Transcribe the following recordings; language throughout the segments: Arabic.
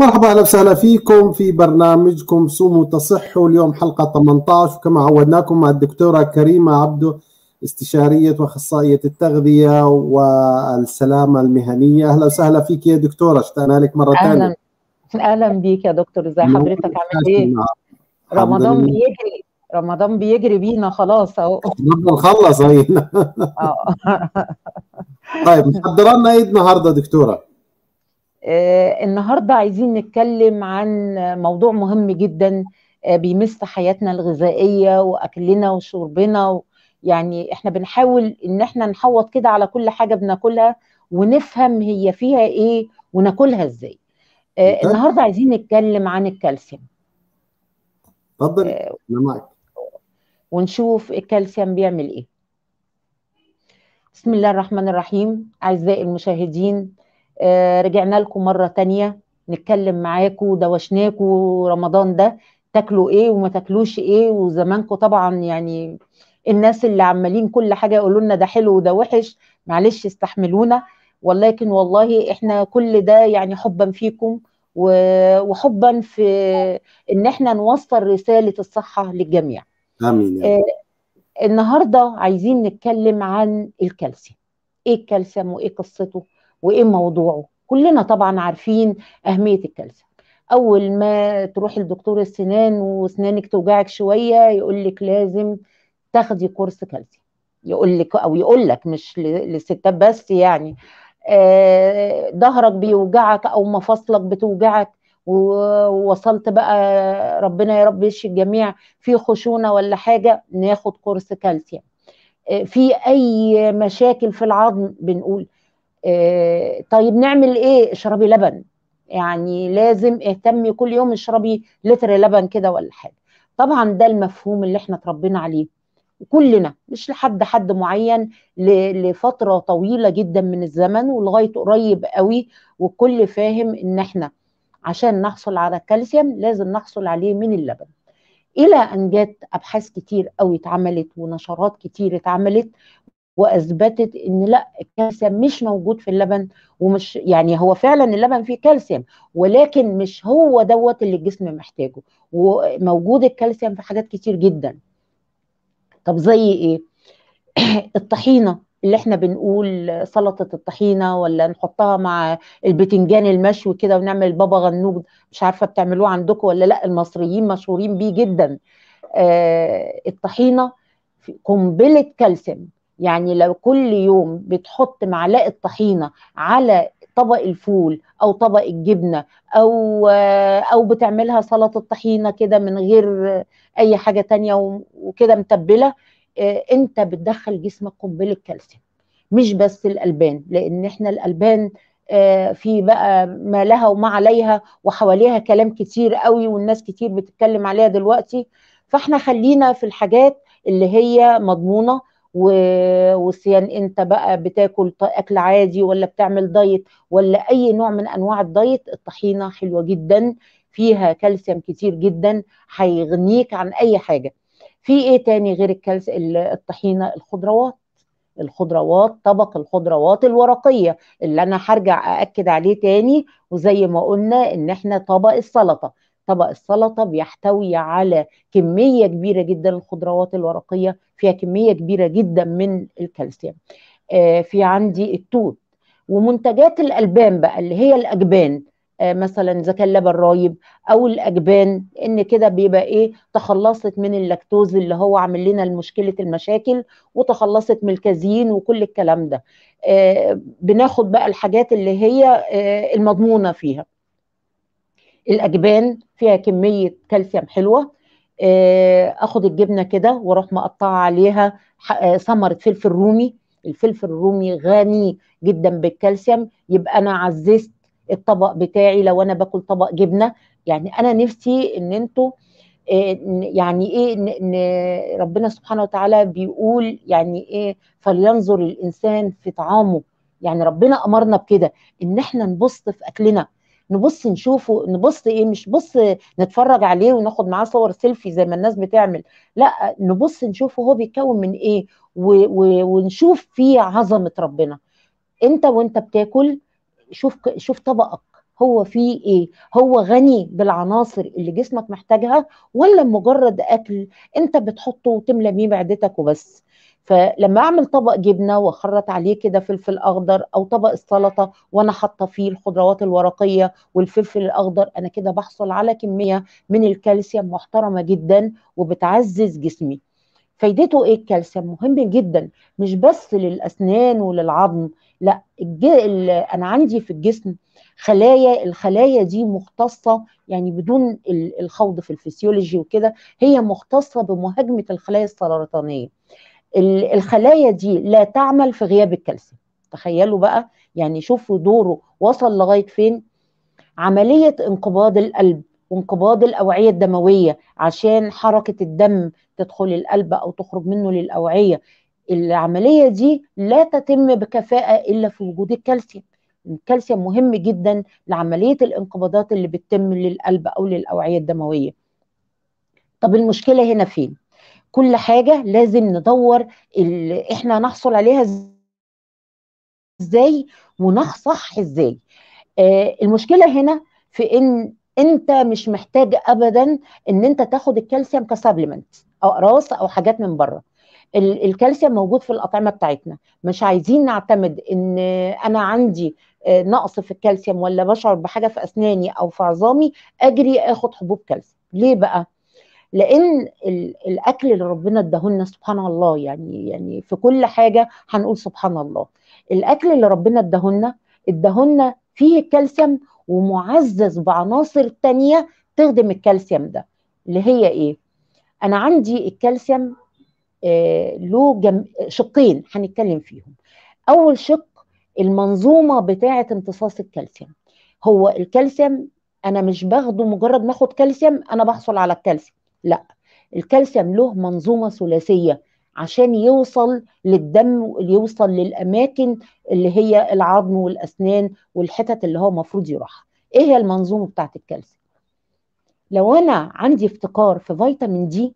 مرحبا اهلا وسهلا فيكم في برنامجكم سومو تصحوا اليوم حلقه 18 وكما عودناكم مع الدكتوره كريمه عبده استشاريه واخصائيه التغذيه والسلامه المهنيه اهلا وسهلا فيك يا دكتوره اشتقنا لك مره ثانيه اهلا اهلا بيك يا دكتور ازي نعم، حضرتك عامل ايه؟ رمضان بيجري رمضان بيجري بينا خلاص اهو نخلص اهينا آه. طيب محضرنا لنا ايه النهارده دكتوره؟ آه، النهارده عايزين نتكلم عن موضوع مهم جدا آه، بيمس حياتنا الغذائيه واكلنا وشربنا يعني احنا بنحاول ان احنا نحوط كده على كل حاجه بناكلها ونفهم هي فيها ايه وناكلها ازاي آه، النهارده عايزين نتكلم عن الكالسيوم اتفضل ونشوف الكالسيوم بيعمل ايه بسم الله الرحمن الرحيم اعزائي المشاهدين آه، رجعنا لكم مره تانية نتكلم معاكم دوشناكم رمضان ده تاكلوا ايه وما تاكلوش ايه وزمانكم طبعا يعني الناس اللي عمالين كل حاجه يقولوا لنا ده حلو وده وحش معلش استحملونا ولكن والله احنا كل ده يعني حبا فيكم وحبا في ان احنا نوصل رساله الصحه للجميع امين آه، النهارده عايزين نتكلم عن الكالسيوم ايه الكالسيوم وايه قصته وايه موضوعه كلنا طبعا عارفين اهميه الكالسيوم اول ما تروح لدكتور السنان واسنانك توجعك شويه يقول لك لازم تاخدي كورس كالسيوم يقول لك او يقول لك مش للستات بس يعني آه، ظهرك آه بيوجعك او مفاصلك بتوجعك ووصلت بقى ربنا يا رب يشفي الجميع في خشونه ولا حاجه ناخد كورس كالسيوم آه، في اي مشاكل في العظم بنقول آه، طيب نعمل ايه اشربي لبن يعني لازم اهتمي كل يوم اشربي لتر لبن كده ولا حاجه طبعا ده المفهوم اللي احنا اتربينا عليه كلنا مش لحد حد معين لفتره طويله جدا من الزمن ولغايه قريب قوي والكل فاهم ان احنا عشان نحصل على الكالسيوم لازم نحصل عليه من اللبن الى ان جت ابحاث كتير قوي اتعملت ونشرات كتير اتعملت واثبتت ان لا الكالسيوم مش موجود في اللبن ومش يعني هو فعلا اللبن فيه كالسيوم ولكن مش هو دوت اللي الجسم محتاجه وموجود الكالسيوم في حاجات كتير جدا طب زي ايه الطحينه اللي احنا بنقول سلطه الطحينه ولا نحطها مع البتنجان المشوي كده ونعمل بابا غنوج مش عارفه بتعملوه عندكم ولا لا المصريين مشهورين بيه جدا آه الطحينه قنبله كالسيوم يعني لو كل يوم بتحط معلقه طحينه على طبق الفول او طبق الجبنه او او بتعملها سلطه طحينه كده من غير اي حاجه تانية وكده متبله آه، انت بتدخل جسمك قنبله كالسيوم مش بس الالبان لان احنا الالبان آه، في بقى ما لها وما عليها وحواليها كلام كتير قوي والناس كتير بتتكلم عليها دلوقتي فاحنا خلينا في الحاجات اللي هي مضمونه وصيان انت بقى بتاكل اكل عادي ولا بتعمل دايت ولا اي نوع من انواع الدايت الطحينه حلوه جدا فيها كالسيوم كتير جدا هيغنيك عن اي حاجه في ايه تاني غير الكالسيوم الطحينه الخضروات الخضروات طبق الخضروات الورقيه اللي انا هرجع ااكد عليه تاني وزي ما قلنا ان احنا طبق السلطه طبق السلطه بيحتوي على كميه كبيره جدا الخضروات الورقيه فيها كميه كبيره جدا من الكالسيوم آه، في عندي التوت ومنتجات الالبان بقى اللي هي الاجبان آه، مثلا اذا كان لبن رايب او الاجبان ان كده بيبقى ايه تخلصت من اللاكتوز اللي هو عامل لنا مشكله المشاكل وتخلصت من الكازين وكل الكلام ده آه، بناخد بقى الحاجات اللي هي المضمونه فيها الاجبان فيها كميه كالسيوم حلوه آه، اخد الجبنه كده واروح مقطعه عليها آه، ثمره فلفل رومي الفلفل الرومي غني جدا بالكالسيوم يبقى انا عززت الطبق بتاعي لو انا باكل طبق جبنه يعني انا نفسي ان انتوا آه، يعني ايه ان ربنا سبحانه وتعالى بيقول يعني ايه فلينظر الانسان في طعامه يعني ربنا امرنا بكده ان احنا نبص في اكلنا نبص نشوفه نبص ايه مش بص نتفرج عليه وناخد معاه صور سيلفي زي ما الناس بتعمل لا نبص نشوفه هو بيتكون من ايه ونشوف فيه عظمه ربنا انت وانت بتاكل شوف شوف طبقك هو فيه ايه هو غني بالعناصر اللي جسمك محتاجها ولا مجرد اكل انت بتحطه وتملى بيه معدتك وبس فلما اعمل طبق جبنه واخرط عليه كده فلفل اخضر او طبق السلطه وانا حاطه فيه الخضروات الورقيه والفلفل الاخضر انا كده بحصل على كميه من الكالسيوم محترمه جدا وبتعزز جسمي فايدته ايه الكالسيوم مهم جدا مش بس للاسنان وللعظم لا الج... ال... انا عندي في الجسم خلايا الخلايا دي مختصه يعني بدون الخوض في الفسيولوجي وكده هي مختصه بمهاجمه الخلايا السرطانيه الخلايا دي لا تعمل في غياب الكالسيوم تخيلوا بقى يعني شوفوا دوره وصل لغايه فين عمليه انقباض القلب وانقباض الاوعيه الدمويه عشان حركه الدم تدخل القلب او تخرج منه للاوعيه العمليه دي لا تتم بكفاءه الا في وجود الكالسيوم الكالسيوم مهم جدا لعمليه الانقباضات اللي بتتم للقلب او للاوعيه الدمويه طب المشكله هنا فين كل حاجه لازم ندور اللي احنا نحصل عليها ازاي ونصح ازاي آه المشكله هنا في ان انت مش محتاج ابدا ان انت تاخد الكالسيوم كسبلمنت او اقراص او حاجات من بره الكالسيوم موجود في الاطعمه بتاعتنا مش عايزين نعتمد ان انا عندي آه، نقص في الكالسيوم ولا بشعر بحاجه في اسناني او في عظامي اجري اخد حبوب كالسيوم ليه بقى لان الاكل اللي ربنا اداهولنا سبحان الله يعني يعني في كل حاجه هنقول سبحان الله الاكل اللي ربنا اداهولنا اداهولنا فيه الكالسيوم ومعزز بعناصر تانية تخدم الكالسيوم ده اللي هي ايه انا عندي الكالسيوم آه له جم... شقين هنتكلم فيهم اول شق المنظومه بتاعه امتصاص الكالسيوم هو الكالسيوم انا مش باخده مجرد ما اخد كالسيوم انا بحصل على الكالسيوم لا الكالسيوم له منظومه ثلاثيه عشان يوصل للدم يوصل للاماكن اللي هي العظم والاسنان والحتت اللي هو المفروض يروحها ايه هي المنظومه بتاعت الكالسيوم لو انا عندي افتقار في فيتامين دي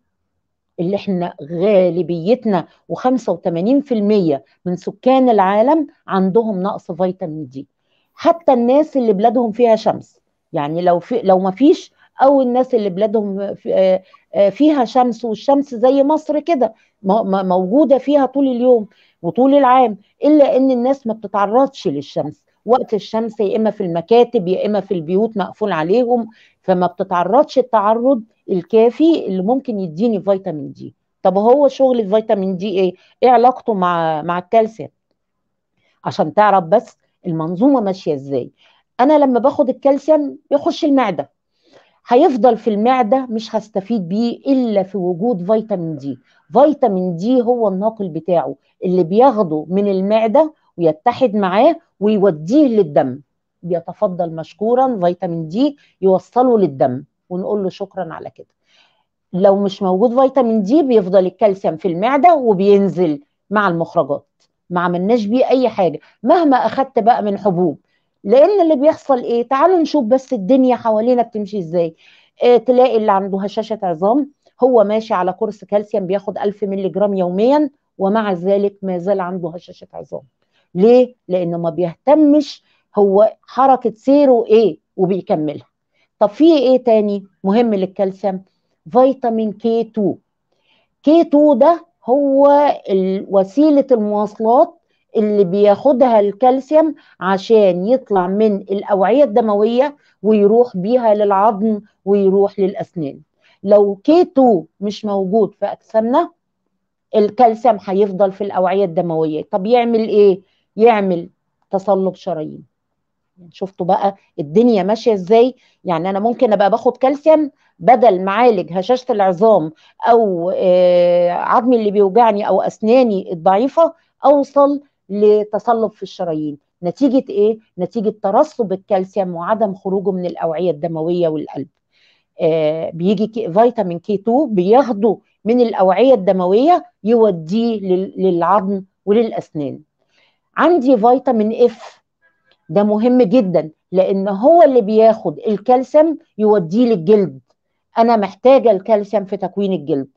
اللي احنا غالبيتنا و85% من سكان العالم عندهم نقص فيتامين دي حتى الناس اللي بلادهم فيها شمس يعني لو في لو ما فيش او الناس اللي بلادهم آه، آه، فيها شمس والشمس زي مصر كده موجوده فيها طول اليوم وطول العام الا ان الناس ما بتتعرضش للشمس وقت الشمس يا اما في المكاتب يا اما في البيوت مقفول عليهم فما بتتعرضش التعرض الكافي اللي ممكن يديني فيتامين دي طب هو شغل الفيتامين دي ايه ايه علاقته مع مع الكالسيوم عشان تعرف بس المنظومه ماشيه ازاي انا لما باخد الكالسيوم بيخش المعده هيفضل في المعده مش هستفيد بيه الا في وجود فيتامين دي فيتامين دي هو الناقل بتاعه اللي بياخده من المعده ويتحد معاه ويوديه للدم بيتفضل مشكورا فيتامين دي يوصله للدم ونقول له شكرا على كده لو مش موجود فيتامين دي بيفضل الكالسيوم في المعده وبينزل مع المخرجات ما عملناش بيه اي حاجه مهما اخدت بقى من حبوب لان اللي بيحصل ايه تعالوا نشوف بس الدنيا حوالينا بتمشي ازاي آه تلاقي اللي عنده هشاشه عظام هو ماشي على كورس كالسيوم بياخد 1000 مللي جرام يوميا ومع ذلك ما زال عنده هشاشه عظام ليه لانه ما بيهتمش هو حركه سيره ايه وبيكملها طب في ايه تاني مهم للكالسيوم فيتامين كي 2 كي 2 ده هو وسيله المواصلات اللي بياخدها الكالسيوم عشان يطلع من الاوعيه الدمويه ويروح بيها للعظم ويروح للاسنان لو كيتو مش موجود في اجسامنا الكالسيوم هيفضل في الاوعيه الدمويه طب يعمل ايه يعمل تصلب شرايين يعني شفتوا بقى الدنيا ماشيه ازاي يعني انا ممكن ابقى باخد كالسيوم بدل ما اعالج هشاشه العظام او آه، عظمي اللي بيوجعني او اسناني الضعيفه اوصل لتصلب في الشرايين نتيجه ايه نتيجه ترسب الكالسيوم وعدم خروجه من الاوعيه الدمويه والقلب آه بيجي كي فيتامين كي 2 بياخده من الاوعيه الدمويه يوديه للعظم وللاسنان عندي فيتامين اف ده مهم جدا لان هو اللي بياخد الكالسيوم يوديه للجلد انا محتاجه الكالسيوم في تكوين الجلد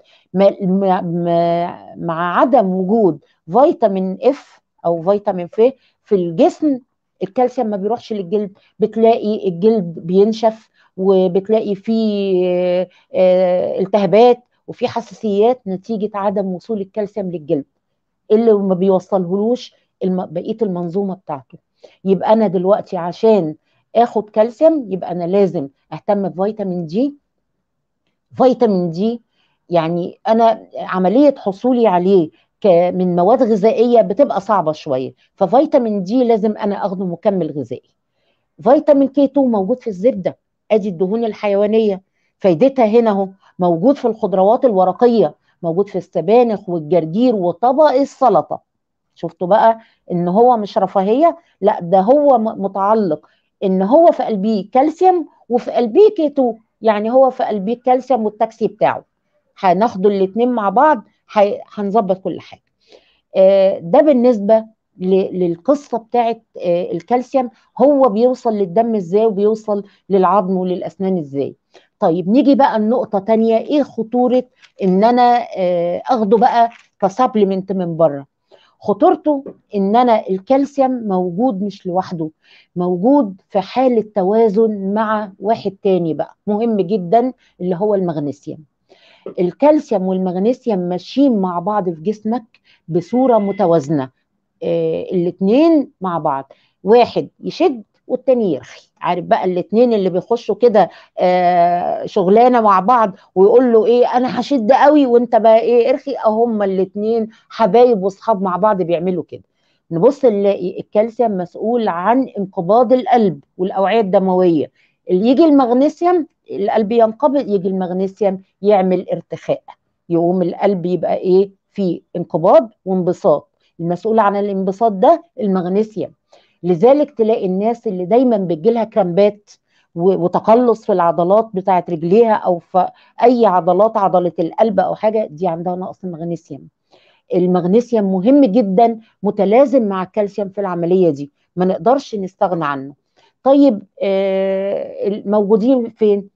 مع عدم وجود فيتامين اف او فيتامين في في الجسم الكالسيوم ما بيروحش للجلد بتلاقي الجلد بينشف وبتلاقي فيه آه، آه، التهابات وفي حساسيات نتيجه عدم وصول الكالسيوم للجلد اللي ما بيوصلهلوش بقيه المنظومه بتاعته يبقى انا دلوقتي عشان اخد كالسيوم يبقى انا لازم اهتم بفيتامين دي فيتامين دي يعني انا عمليه حصولي عليه من مواد غذائيه بتبقى صعبه شويه ففيتامين دي لازم انا اخده مكمل غذائي فيتامين كي 2 موجود في الزبده ادي الدهون الحيوانيه فايدتها هنا اهو موجود في الخضروات الورقيه موجود في السبانخ والجرجير وطبق السلطه شفتوا بقى ان هو مش رفاهيه لا ده هو متعلق ان هو في قلبيه كالسيوم وفي قلبيه كيتو يعني هو في قلبيه كالسيوم والتاكسي بتاعه هناخدوا الاثنين مع بعض هنظبط كل حاجه آه، ده بالنسبه للقصه بتاعه آه، الكالسيوم هو بيوصل للدم ازاي وبيوصل للعظم وللاسنان ازاي طيب نيجي بقى النقطة تانية ايه خطورة ان انا آه، اخده بقى كسبلمنت من بره خطورته ان انا الكالسيوم موجود مش لوحده موجود في حالة توازن مع واحد تاني بقى مهم جدا اللي هو المغنيسيوم الكالسيوم والمغنيسيوم ماشيين مع بعض في جسمك بصوره متوازنه آه، الاثنين مع بعض واحد يشد والتاني يرخي عارف بقى الاثنين اللي بيخشوا كده آه شغلانه مع بعض ويقول له ايه انا هشد قوي وانت بقى ايه ارخي آه، هما الاثنين حبايب واصحاب مع بعض بيعملوا كده نبص نلاقي الكالسيوم مسؤول عن انقباض القلب والاوعيه الدمويه اللي يجي المغنيسيوم القلب ينقبض يجي المغنيسيوم يعمل ارتخاء يقوم القلب يبقى ايه في انقباض وانبساط المسؤول عن الانبساط ده المغنيسيوم لذلك تلاقي الناس اللي دايما بتجيلها كرامبات وتقلص في العضلات بتاعه رجليها او في اي عضلات عضله القلب او حاجه دي عندها نقص مغنيسيوم المغنيسيوم مهم جدا متلازم مع الكالسيوم في العمليه دي ما نقدرش نستغنى عنه طيب آه، موجودين فين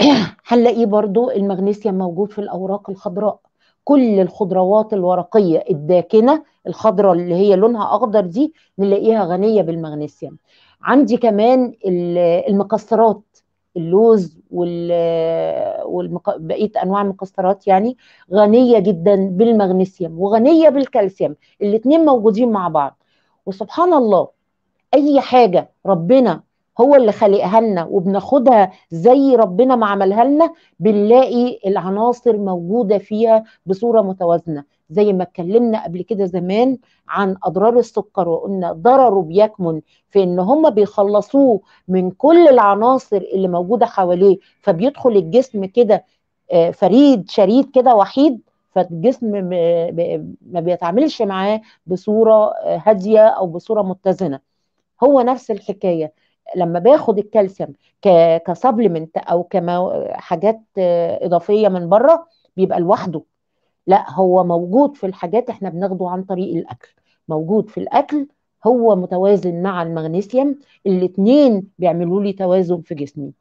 هنلاقيه برضو المغنيسيوم موجود في الاوراق الخضراء كل الخضروات الورقيه الداكنه الخضراء اللي هي لونها اخضر دي نلاقيها غنيه بالمغنيسيوم عندي كمان المكسرات اللوز وبقيه انواع المكسرات يعني غنيه جدا بالمغنيسيوم وغنيه بالكالسيوم الاثنين موجودين مع بعض وسبحان الله اي حاجه ربنا هو اللي خلقها لنا وبناخدها زي ربنا ما عملها لنا بنلاقي العناصر موجوده فيها بصوره متوازنه زي ما اتكلمنا قبل كده زمان عن اضرار السكر وقلنا ضرره بيكمن في ان هم بيخلصوه من كل العناصر اللي موجوده حواليه فبيدخل الجسم كده آه، فريد شريد كده وحيد فالجسم ما بيتعاملش معاه بصوره آه، هاديه او بصوره متزنه هو نفس الحكايه لما باخد الكالسيوم كسبلمنت او كحاجات اضافيه من بره بيبقى لوحده لا هو موجود في الحاجات احنا بناخده عن طريق الاكل موجود في الاكل هو متوازن مع المغنيسيوم الاثنين بيعملوا لي توازن في جسمي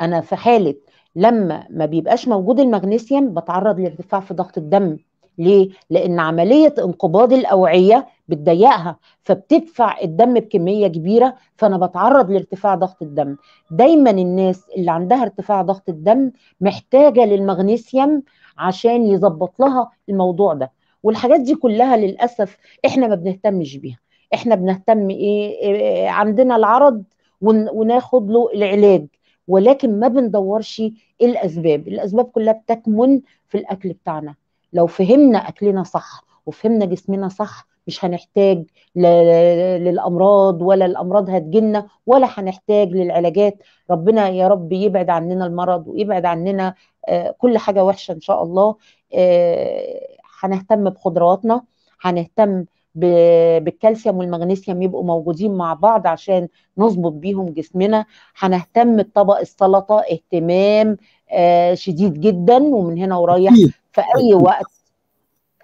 انا في حاله لما ما بيبقاش موجود المغنيسيوم بتعرض لارتفاع في ضغط الدم ليه لان عمليه انقباض الاوعيه بتضيقها فبتدفع الدم بكميه كبيره فانا بتعرض لارتفاع ضغط الدم دايما الناس اللي عندها ارتفاع ضغط الدم محتاجه للمغنيسيوم عشان يظبط لها الموضوع ده والحاجات دي كلها للاسف احنا ما بنهتمش بيها احنا بنهتم ايه, إيه، عندنا العرض وناخد له العلاج ولكن ما بندورش الاسباب الاسباب كلها بتكمن في الاكل بتاعنا لو فهمنا اكلنا صح وفهمنا جسمنا صح مش هنحتاج للامراض ولا الامراض هتجيلنا ولا هنحتاج للعلاجات ربنا يا رب يبعد عننا المرض ويبعد عننا آه، كل حاجه وحشه ان شاء الله آه، هنهتم بخضرواتنا هنهتم بالكالسيوم والمغنيسيوم يبقوا موجودين مع بعض عشان نظبط بيهم جسمنا هنهتم بطبق السلطه اهتمام آه، شديد جدا ومن هنا ورايح في اي وقت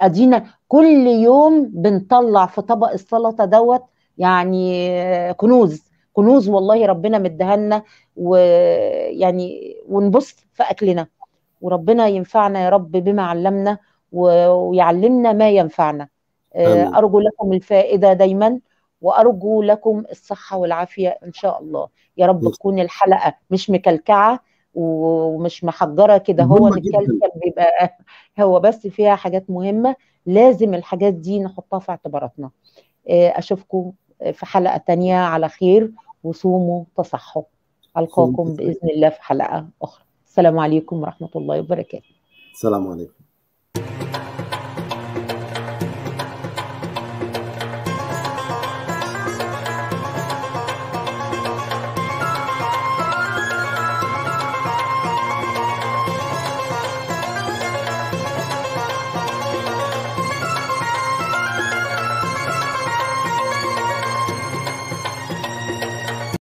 ادينا كل يوم بنطلع في طبق السلطه دوت يعني كنوز كنوز والله ربنا لنا ويعني ونبص في اكلنا وربنا ينفعنا يا رب بما علمنا ويعلمنا ما ينفعنا آه، أمين. ارجو لكم الفائده دايما وارجو لكم الصحه والعافيه ان شاء الله يا رب تكون الحلقه مش مكلكعه ومش محجره كده هو متكلكل بيبقى هو بس فيها حاجات مهمه لازم الحاجات دي نحطها في اعتباراتنا آه، اشوفكم في حلقه تانية على خير وصوموا تصحوا القاكم باذن الله في حلقه اخرى السلام عليكم ورحمه الله وبركاته السلام عليكم